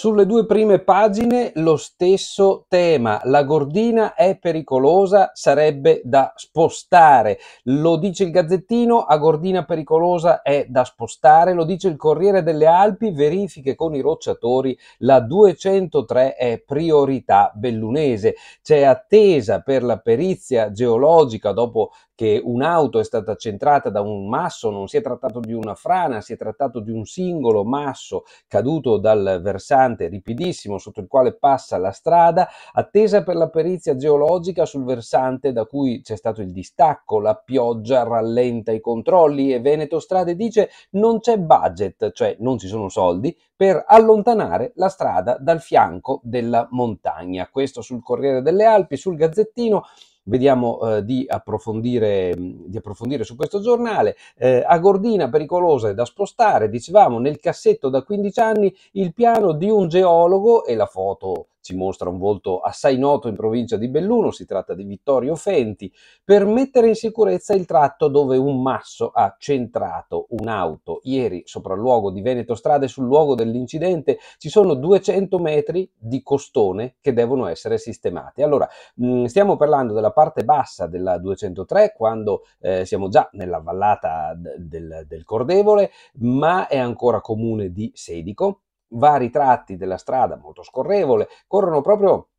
Sulle due prime pagine lo stesso tema, la gordina è pericolosa, sarebbe da spostare. Lo dice il Gazzettino, a gordina pericolosa è da spostare, lo dice il Corriere delle Alpi, verifiche con i rocciatori, la 203 è priorità bellunese. C'è attesa per la perizia geologica dopo che un'auto è stata centrata da un masso, non si è trattato di una frana, si è trattato di un singolo masso caduto dal versante ripidissimo sotto il quale passa la strada, attesa per la perizia geologica sul versante da cui c'è stato il distacco, la pioggia rallenta i controlli e Veneto Strade dice non c'è budget, cioè non ci sono soldi per allontanare la strada dal fianco della montagna. Questo sul Corriere delle Alpi, sul Gazzettino vediamo eh, di, approfondire, mm, di, approfondire, su questo giornale. Eh, a Gordina pericolosa e da spostare, dicevamo, nel cassetto da 15 anni il piano di un geologo e la foto ci mostra un volto assai noto in provincia di Belluno, si tratta di Vittorio Fenti, per mettere in sicurezza il tratto dove un masso ha centrato un'auto. Ieri, sopralluogo di Veneto Strade, sul luogo dell'incidente ci sono 200 metri di costone che devono essere sistemati. Allora, mm, stiamo parlando della parte bassa della 203, quando eh, siamo già nella vallata del, del Cordevole, ma è ancora comune di Sedico vari tratti della strada molto scorrevole corrono proprio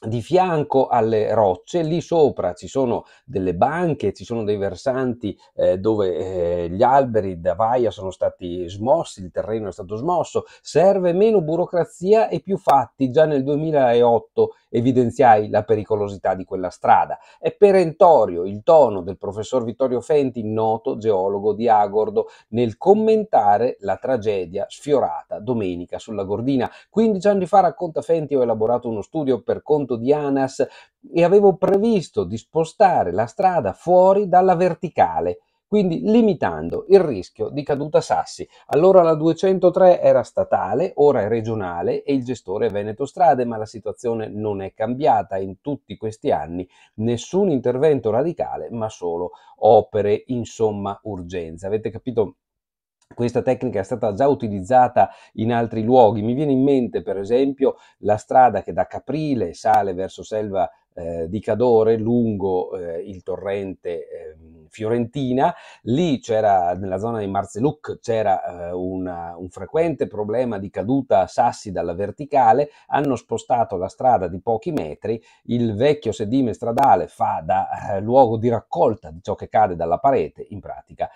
di fianco alle rocce, lì sopra ci sono delle banche, ci sono dei versanti eh, dove eh, gli alberi da vaia sono stati smossi, il terreno è stato smosso, serve meno burocrazia e più fatti. Già nel 2008 evidenziai la pericolosità di quella strada. È perentorio il tono del professor Vittorio Fenti, noto geologo di Agordo, nel commentare la tragedia sfiorata domenica sulla Gordina. 15 anni fa, racconta Fenti, ho elaborato uno studio per conto di ANAS e avevo previsto di spostare la strada fuori dalla verticale, quindi limitando il rischio di caduta sassi. Allora la 203 era statale, ora è regionale e il gestore è Veneto Strade, ma la situazione non è cambiata in tutti questi anni, nessun intervento radicale, ma solo opere, insomma, urgenza. Avete capito? Questa tecnica è stata già utilizzata in altri luoghi, mi viene in mente per esempio la strada che da Caprile sale verso Selva eh, di Cadore lungo eh, il torrente eh, Fiorentina, lì c'era nella zona di Marzeluc c'era eh, una, un frequente problema di caduta a sassi dalla verticale, hanno spostato la strada di pochi metri, il vecchio sedime stradale fa da eh, luogo di raccolta di ciò che cade dalla parete in pratica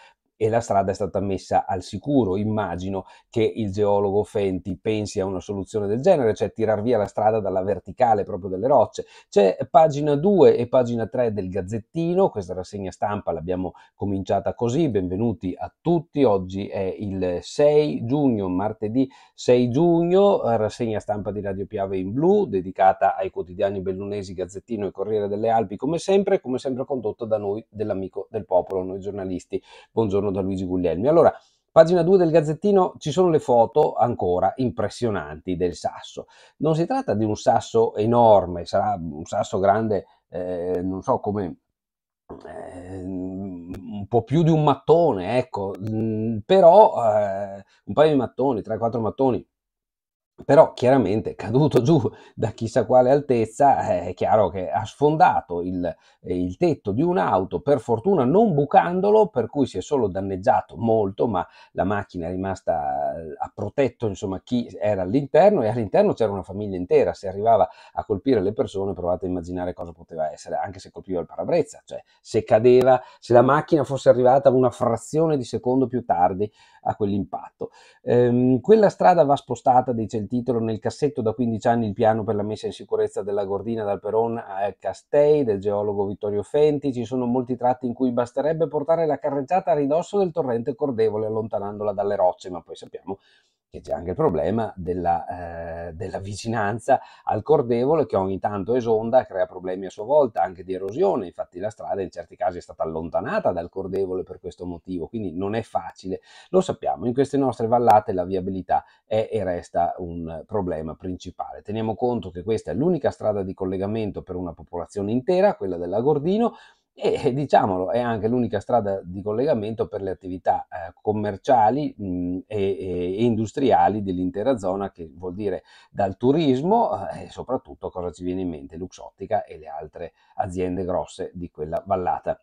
e la strada è stata messa al sicuro. Immagino che il geologo Fenti pensi a una soluzione del genere, cioè tirar via la strada dalla verticale proprio delle rocce. C'è pagina 2 e pagina 3 del Gazzettino, questa rassegna stampa l'abbiamo cominciata così, benvenuti a tutti, oggi è il 6 giugno, martedì 6 giugno, rassegna stampa di Radio Piave in blu, dedicata ai quotidiani bellunesi Gazzettino e Corriere delle Alpi, come sempre, come sempre condotto da noi dell'amico del popolo, noi giornalisti. Buongiorno lavoro da Luigi Guglielmi. Allora, Pagina 2 del Gazzettino ci sono le foto ancora impressionanti del sasso. Non si tratta di un sasso enorme, sarà un sasso grande, eh, non so come, eh, un po' più di un mattone, ecco, mm, però eh, un paio di mattoni, 3-4 mattoni però chiaramente caduto giù da chissà quale altezza eh, è chiaro che ha sfondato il, eh, il, tetto di un'auto per fortuna non bucandolo per cui si è solo danneggiato molto ma la macchina è rimasta ha eh, protetto insomma chi era all'interno e all'interno c'era una famiglia intera se arrivava a colpire le persone provate a immaginare cosa poteva essere anche se colpiva il parabrezza cioè se cadeva se la macchina fosse arrivata una frazione di secondo più tardi a quell'impatto ehm, quella strada va spostata dice il titolo Nel cassetto da 15 anni il piano per la messa in sicurezza della Gordina dal Peron a Castei del geologo Vittorio Fenti, ci sono molti tratti in cui basterebbe portare la carreggiata a ridosso del torrente Cordevole allontanandola dalle rocce, ma poi sappiamo che c'è anche il problema della, eh, della, vicinanza al cordevole che ogni tanto esonda, crea problemi a sua volta anche di erosione, infatti la strada in certi casi è stata allontanata dal cordevole per questo motivo, quindi non è facile. Lo sappiamo, in queste nostre vallate la viabilità è e resta un problema principale. Teniamo conto che questa è l'unica strada di collegamento per una popolazione intera, quella della Gordino, e diciamolo è anche l'unica strada di collegamento per le attività eh, commerciali mh, mm, e, e, industriali dell'intera zona che vuol dire dal turismo eh, e soprattutto cosa ci viene in mente Luxottica e le altre aziende grosse di quella vallata.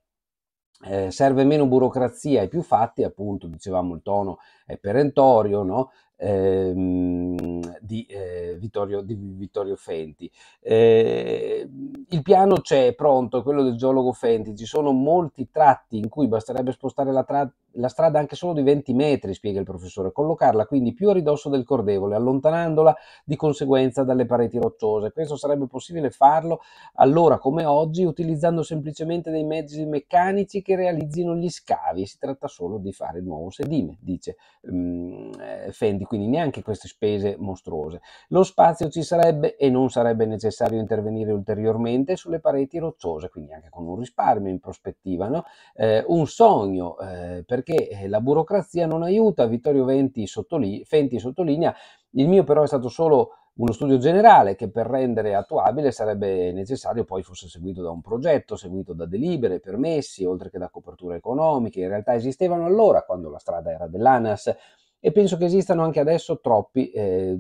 Eh, serve meno burocrazia e più fatti, appunto, dicevamo il tono è perentorio, no? Ehm, di, eh, Vittorio, di Vittorio, Fenti. Eh, il piano c'è è pronto, quello del geologo Fenti, ci sono molti tratti in cui basterebbe spostare la tratta la strada anche solo di 20 metri, spiega il professore, collocarla quindi più a ridosso del cordevole, allontanandola di conseguenza dalle pareti rocciose. Questo sarebbe possibile farlo allora come oggi utilizzando semplicemente dei mezzi meccanici che realizzino gli scavi, si tratta solo di fare il nuovo sedime, dice um, Fendi, quindi neanche queste spese mostruose. Lo spazio ci sarebbe e non sarebbe necessario intervenire ulteriormente sulle pareti rocciose, quindi anche con un risparmio in prospettiva, no? eh, un sogno eh, per perché eh, la burocrazia non aiuta, Vittorio Venti sottolinea, Fenti sottolinea, il mio però è stato solo uno studio generale che per rendere attuabile sarebbe necessario poi fosse seguito da un progetto, seguito da delibere, permessi, oltre che da coperture economiche, in realtà esistevano allora quando la strada era dell'ANAS e penso che esistano anche adesso troppi eh,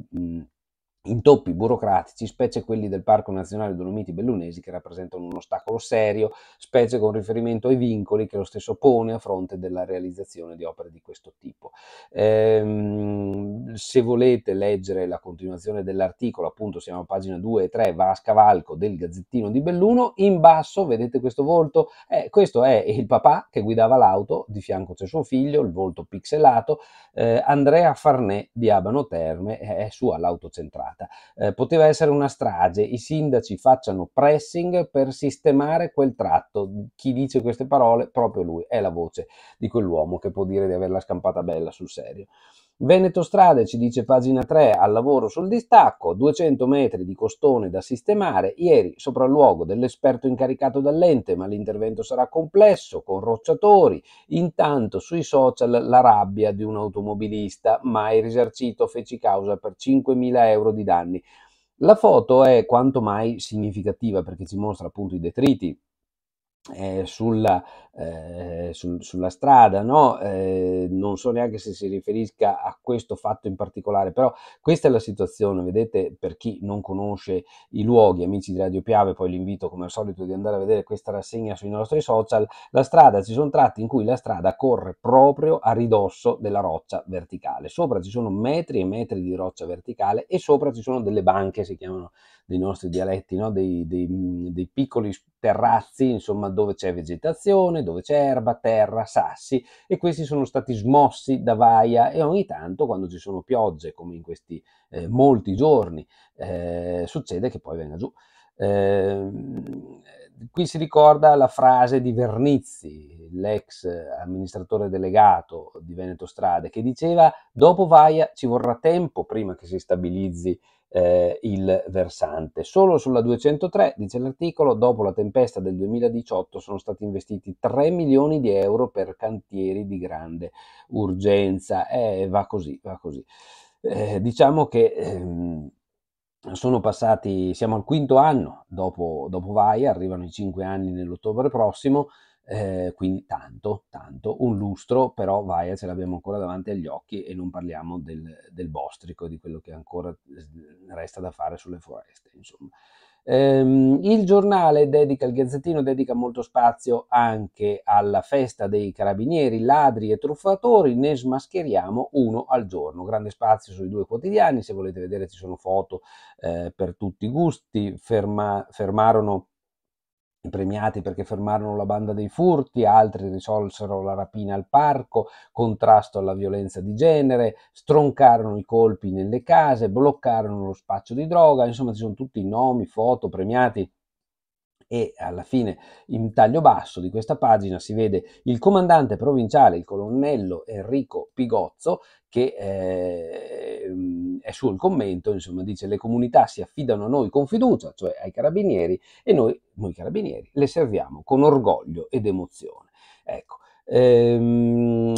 intoppi burocratici, specie quelli del Parco Nazionale Dolomiti Bellunesi, che rappresentano un ostacolo serio, specie con riferimento ai vincoli che lo stesso pone a fronte della realizzazione di opere di questo tipo. Ehm, se volete leggere la continuazione dell'articolo, appunto siamo a pagina 2 e 3, va a scavalco del Gazzettino di Belluno, in basso vedete questo volto, eh, questo è il papà che guidava l'auto, di fianco c'è suo figlio, il volto pixelato, eh, Andrea Farnè di Abano Terme, eh, è sua l'auto centrale sbagliata, eh, poteva essere una strage, i sindaci facciano pressing per sistemare quel tratto. Chi dice queste parole? Proprio lui, è la voce di quell'uomo che può dire di averla scampata bella sul serio. Veneto Strade ci dice pagina 3 al lavoro sul distacco, 200 metri di costone da sistemare, ieri sopralluogo dell'esperto incaricato dall'ente, ma l'intervento sarà complesso, con rocciatori, intanto sui social la rabbia di un automobilista, mai risarcito, feci causa per 5.000 euro di danni. La foto è quanto mai significativa perché ci mostra appunto i detriti eh, sulla, eh, sul, sulla, strada, no? eh, non so neanche se si riferisca a questo fatto in particolare, però questa è la situazione, vedete, per chi non conosce i luoghi, amici di Radio Piave, poi l'invito come al solito di andare a vedere questa rassegna sui nostri social, la strada, ci sono tratti in cui la strada corre proprio a ridosso della roccia verticale, sopra ci sono metri e metri di roccia verticale e sopra ci sono delle banche, si chiamano dei nostri dialetti, no? dei, dei, dei piccoli terrazzi, insomma, dove c'è vegetazione, dove c'è erba, terra, sassi e questi sono stati smossi da vaia e ogni tanto quando ci sono piogge, come in questi eh, molti giorni, eh, succede che poi venga giù. Eh, qui si ricorda la frase di Vernizzi, l'ex amministratore delegato di Veneto Strade, che diceva dopo Vaia ci vorrà tempo prima che si stabilizzi eh, il versante. Solo sulla 203, dice l'articolo, dopo la tempesta del 2018 sono stati investiti 3 milioni di euro per cantieri di grande urgenza. Eh, va così, va così. Eh, diciamo che... Ehm, sono passati, siamo al quinto anno dopo, dopo Vaia, arrivano i cinque anni nell'ottobre prossimo, eh, quindi tanto, tanto, un lustro però vaia ce l'abbiamo ancora davanti agli occhi e non parliamo del, del bostrico, di quello che ancora resta da fare sulle foreste, insomma. Ehm, il giornale dedica, il Gazzettino dedica molto spazio anche alla festa dei carabinieri, ladri e truffatori, ne smascheriamo uno al giorno, grande spazio sui due quotidiani, se volete vedere ci sono foto eh, per tutti i gusti, Ferma, fermarono premiati perché fermarono la banda dei furti, altri risolsero la rapina al parco, contrasto alla violenza di genere, stroncarono i colpi nelle case, bloccarono lo spaccio di droga, insomma ci sono tutti i nomi, foto, premiati e alla fine in taglio basso di questa pagina si vede il comandante provinciale, il colonnello Enrico Pigozzo, che eh, mm, è sul commento, insomma, dice le comunità si affidano a noi con fiducia, cioè ai carabinieri, e noi, noi carabinieri, le serviamo con orgoglio ed emozione. Ecco, ehm,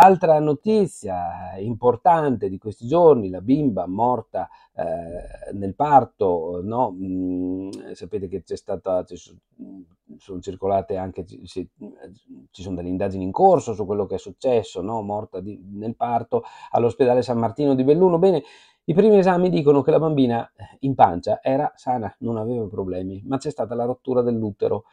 Altra notizia eh, importante di questi giorni, la bimba morta eh, nel parto, no? mm, sapete che c'è stata, c'è, sono circolate anche, ci, ci sono delle indagini in corso su quello che è successo, no? morta di, nel parto all'ospedale San Martino di Belluno. Bene, i primi esami dicono che la bambina in pancia era sana, non aveva problemi, ma c'è stata la rottura dell'utero.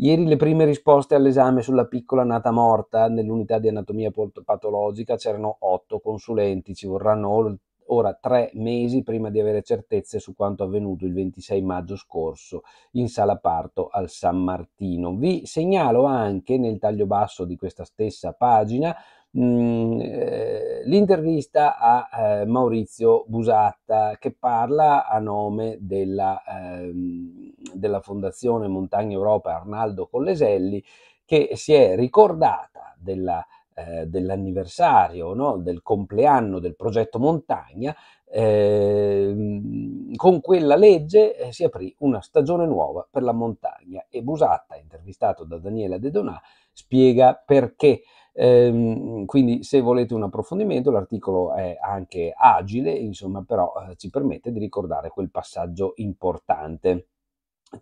Ieri le prime risposte all'esame sulla piccola nata morta nell'unità di anatomia patologica c'erano otto consulenti, ci vorranno ora tre mesi prima di avere certezze su quanto avvenuto il 26 maggio scorso in sala parto al San Martino. Vi segnalo anche nel taglio basso di questa stessa pagina mm, eh, l'intervista a eh, Maurizio Busatta che parla a nome della... Eh, della Fondazione Montagna Europa Arnaldo Colleselli che si è ricordata della, eh, dell'anniversario, no? del compleanno del progetto Montagna, eh, con quella legge eh, si aprì una stagione nuova per la montagna e Busatta, intervistato da Daniela De Donà, spiega perché. Ehm, quindi se volete un approfondimento l'articolo è anche agile, insomma, però eh, ci permette di ricordare quel passaggio importante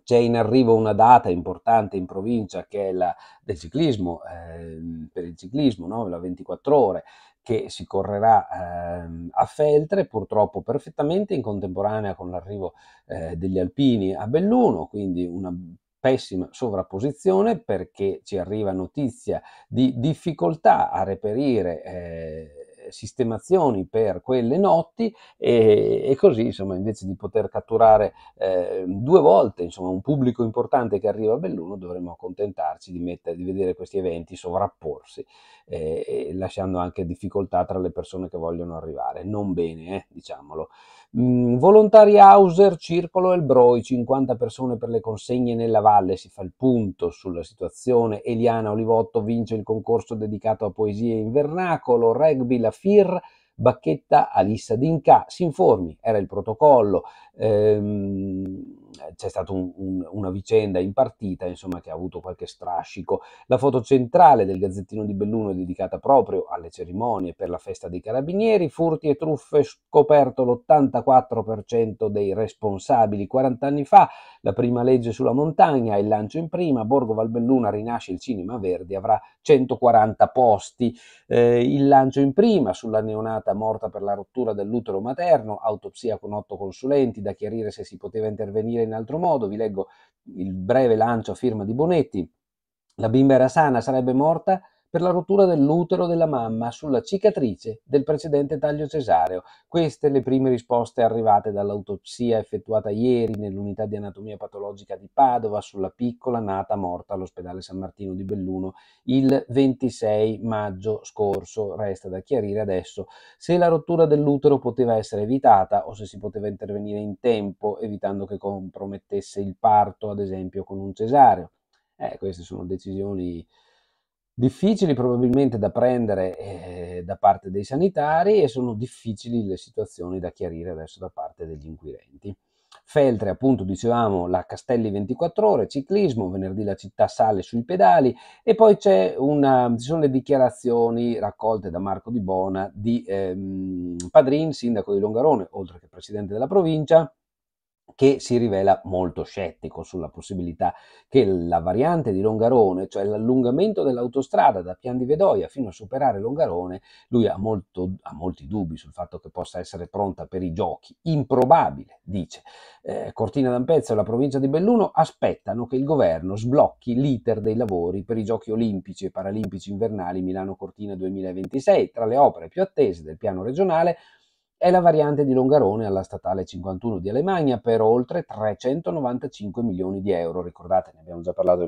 c'è in arrivo una data importante in provincia che è la del ciclismo, eh, per il ciclismo, no? la 24 ore, che si correrà eh, a Feltre, purtroppo perfettamente in contemporanea con l'arrivo eh, degli alpini a Belluno, quindi una pessima sovrapposizione perché ci arriva notizia di difficoltà a reperire eh, sistemazioni per quelle notti e, e, così insomma invece di poter catturare eh, due volte insomma, un pubblico importante che arriva a Belluno dovremmo accontentarci di, mettere, di vedere questi eventi sovrapporsi eh, lasciando anche difficoltà tra le persone che vogliono arrivare, non bene eh, diciamolo. Mm, volontari Hauser, Circolo Elbroi, 50 persone per le consegne nella valle, si fa il punto sulla situazione, Eliana Olivotto vince il concorso dedicato a poesie in vernacolo, rugby, la FIR, Bacchetta, Alissa Dinca, si informi, era il protocollo. Ehm, c'è stata un, un, una vicenda in partita, insomma, che ha avuto qualche strascico. La foto centrale del Gazzettino di Belluno è dedicata proprio alle cerimonie per la festa dei carabinieri, furti e truffe scoperto l'84% dei responsabili. 40 anni fa la prima legge sulla montagna, il lancio in prima, Borgo Valbelluna rinasce il cinema verde, avrà 140 posti. Eh, il lancio in prima sulla neonata morta per la rottura dell'utero materno, autopsia con otto consulenti, da chiarire se si poteva intervenire dire in altro modo, vi leggo il breve lancio a firma di Bonetti, la bimba era sana, sarebbe morta per la rottura dell'utero della mamma sulla cicatrice del precedente taglio cesareo. Queste le prime risposte arrivate dall'autopsia effettuata ieri nell'unità di anatomia patologica di Padova sulla piccola nata morta all'ospedale San Martino di Belluno il 26 maggio scorso. Resta da chiarire adesso se la rottura dell'utero poteva essere evitata o se si poteva intervenire in tempo evitando che compromettesse il parto, ad esempio con un cesareo. Eh, queste sono decisioni difficili probabilmente da prendere eh, da parte dei sanitari e sono difficili le situazioni da chiarire adesso da parte degli inquirenti. Feltre, appunto, dicevamo la Castelli 24 ore, ciclismo, venerdì la città sale sui pedali e poi una, ci sono le dichiarazioni raccolte da Marco Di Bona di ehm, Padrin, sindaco di Longarone, oltre che presidente della provincia, che si rivela molto scettico sulla possibilità che la variante di Longarone, cioè l'allungamento dell'autostrada da Pian di Vedoia fino a superare Longarone, lui ha, molto, ha molti dubbi sul fatto che possa essere pronta per i giochi. Improbabile, dice. Eh, Cortina d'Ampezzo e la provincia di Belluno aspettano che il governo sblocchi l'iter dei lavori per i giochi olimpici e paralimpici invernali Milano-Cortina 2026. Tra le opere più attese del piano regionale, è la variante di Longarone alla statale 51 di Alemagna per oltre 395 milioni di euro. Ricordate, ne abbiamo già parlato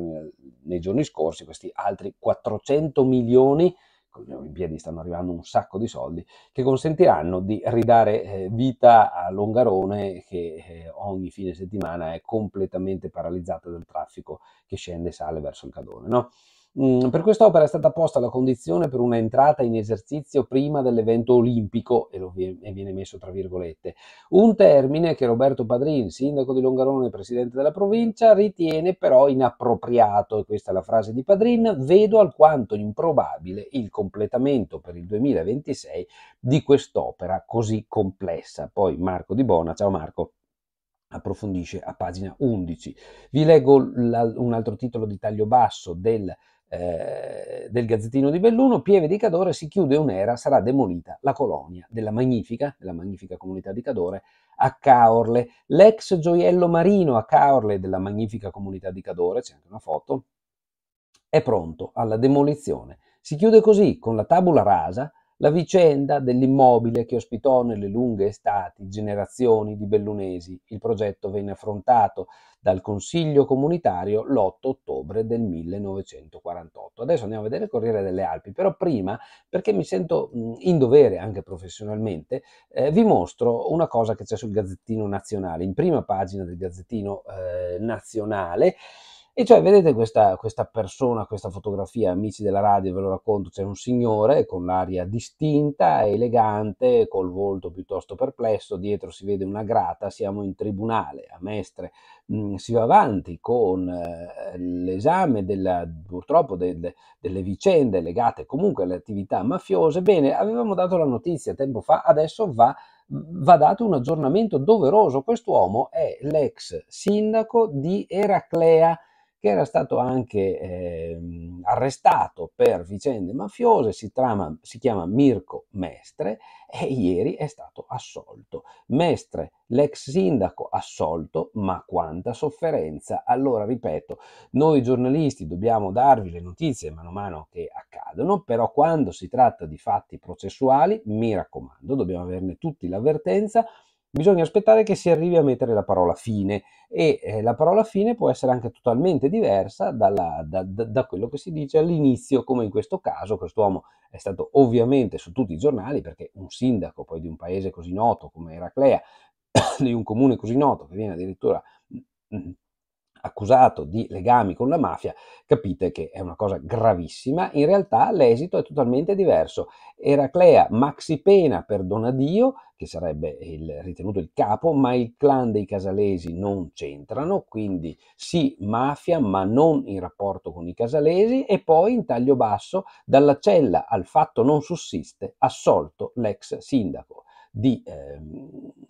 nei giorni scorsi, questi altri 400 milioni con le Olimpiadi stanno arrivando un sacco di soldi, che consentiranno di ridare eh, vita a Longarone che eh, ogni fine settimana è completamente paralizzata dal traffico che scende e sale verso il Cadone. No? Mm, per quest'opera è stata posta la condizione per un'entrata in esercizio prima dell'evento olimpico, e, vi- e, viene messo tra virgolette, un termine che Roberto Padrin, sindaco di Longarone presidente della provincia, ritiene però inappropriato, e questa è la frase di Padrin, vedo alquanto improbabile il completamento per il 2026 di quest'opera così complessa. Poi Marco Di Bona, ciao Marco approfondisce a pagina 11. Vi leggo un altro titolo di taglio basso del, eh, del Gazzettino di Belluno, Pieve di Cadore si chiude un'era, sarà demolita la colonia della magnifica, della magnifica comunità di Cadore a Caorle. L'ex gioiello marino a Caorle della magnifica comunità di Cadore, c'è anche una foto, è pronto alla demolizione. Si chiude così, con la tabula rasa, la vicenda dell'immobile che ospitò nelle lunghe estati generazioni di bellunesi. Il progetto venne affrontato dal Consiglio comunitario l'8 ottobre del 1948. Adesso andiamo a vedere il Corriere delle Alpi, però prima, perché mi sento mm, in dovere anche professionalmente, eh, vi mostro una cosa che c'è sul Gazzettino Nazionale, in prima pagina del Gazzettino eh, Nazionale. E cioè, vedete questa, questa persona, questa fotografia, amici della radio, ve lo racconto, c'è un signore con l'aria distinta, elegante, col volto piuttosto perplesso, dietro si vede una grata, siamo in tribunale, a Mestre, mm, si va avanti con eh, l'esame della, purtroppo del, delle vicende legate comunque alle attività mafiose. Bene, avevamo dato la notizia tempo fa, adesso va va dato un aggiornamento doveroso. Quest'uomo è l'ex sindaco di Eraclea, che era stato anche eh, arrestato per vicende mafiose, si, trama, si chiama Mirko Mestre e ieri è stato assolto. Mestre, l'ex sindaco assolto, ma quanta sofferenza. Allora, ripeto, noi giornalisti dobbiamo darvi le notizie mano a mano che accadono, però quando si tratta di fatti processuali, mi raccomando, dobbiamo averne tutti l'avvertenza Bisogna aspettare che si arrivi a mettere la parola fine e eh, la parola fine può essere anche totalmente diversa dalla, da, da, da, quello che si dice all'inizio, come in questo caso quest'uomo è stato ovviamente su tutti i giornali perché un sindaco poi di un paese così noto come Eraclea, di un comune così noto che viene addirittura mh, mm, mm, accusato di legami con la mafia, capite che è una cosa gravissima, in realtà l'esito è totalmente diverso. Eraclea maxi pena per Donadio, che sarebbe il, ritenuto il capo, ma il clan dei casalesi non c'entrano, quindi sì mafia, ma non in rapporto con i casalesi, e poi in taglio basso, dalla cella al fatto non sussiste, assolto l'ex sindaco di eh,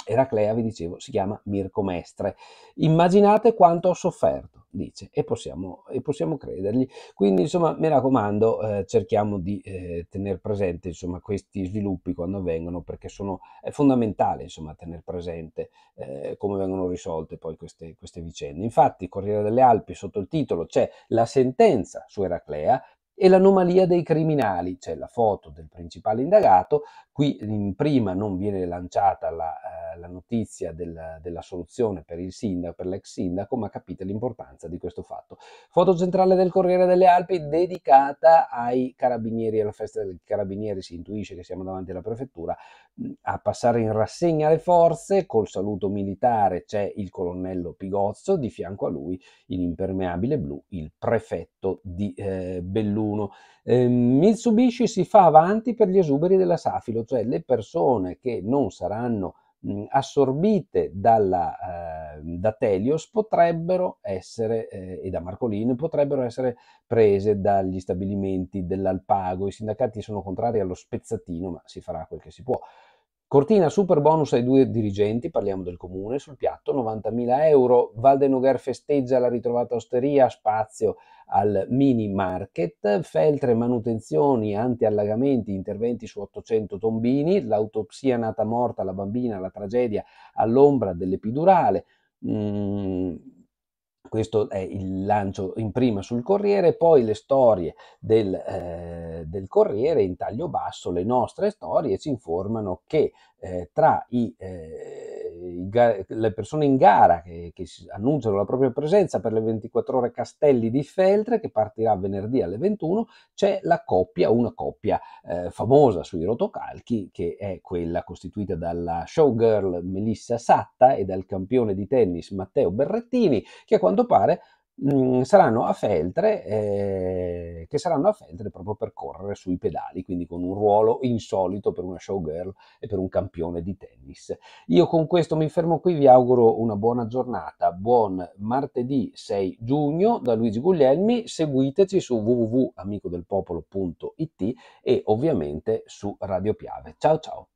Eraclea, vi dicevo, si chiama Mirko Mestre. Immaginate quanto ho sofferto, dice, e possiamo, e possiamo credergli. Quindi, insomma, mi raccomando, eh, cerchiamo di eh, tenere presente insomma, questi sviluppi quando avvengono, perché sono, è fondamentale insomma, tenere presente eh, come vengono risolte poi queste, queste vicende. Infatti, Corriere delle Alpi, sotto il titolo, c'è la sentenza su Eraclea, e l'anomalia dei criminali, c'è cioè la foto del principale indagato Qui in prima non viene lanciata la, eh, la notizia del, della soluzione per il sindaco, per l'ex sindaco, ma capite l'importanza di questo fatto. Foto centrale del Corriere delle Alpi dedicata ai carabinieri, alla festa dei carabinieri, si intuisce che siamo davanti alla prefettura, mm, a passare in rassegna le forze, col saluto militare c'è il colonnello Pigozzo, di fianco a lui in impermeabile blu il prefetto di eh, Belluno. Eh, Mitsubishi si fa avanti per gli esuberi della Safilo, cioè le persone che non saranno mh, mhmm, assorbite dalla, eh, da Telios potrebbero essere, eh, e da Marcolino, potrebbero essere prese dagli stabilimenti dell'Alpago. I sindacati sono contrari allo spezzatino, ma si farà quel che si può. Cortina super bonus ai due dirigenti, parliamo del comune, sul piatto 90.000 euro, Valdenogar festeggia la ritrovata osteria, spazio al mini market, feltre, manutenzioni, antiallagamenti, interventi su 800 tombini, l'autopsia nata morta, la bambina, la tragedia all'ombra dell'epidurale, mm, questo è il lancio in prima sul Corriere, poi le storie del, eh, del Corriere in taglio basso, le nostre storie ci informano che eh, tra i eh, le persone in gara che, che annunciano la propria presenza per le 24 ore Castelli di Feltre che partirà venerdì alle 21 c'è la coppia, una coppia eh, famosa sui rotocalchi che è quella costituita dalla showgirl Melissa Satta e dal campione di tennis Matteo Berrettini che a quanto pare Mm, saranno a feltre, eh, che saranno a feltre proprio per correre sui pedali, quindi con un ruolo insolito per una showgirl e per un campione di tennis. Io con questo mi fermo qui, vi auguro una buona giornata, buon martedì 6 giugno da Luigi Guglielmi, seguiteci su www.amicodelpopolo.it e ovviamente su Radio Piave. Ciao ciao!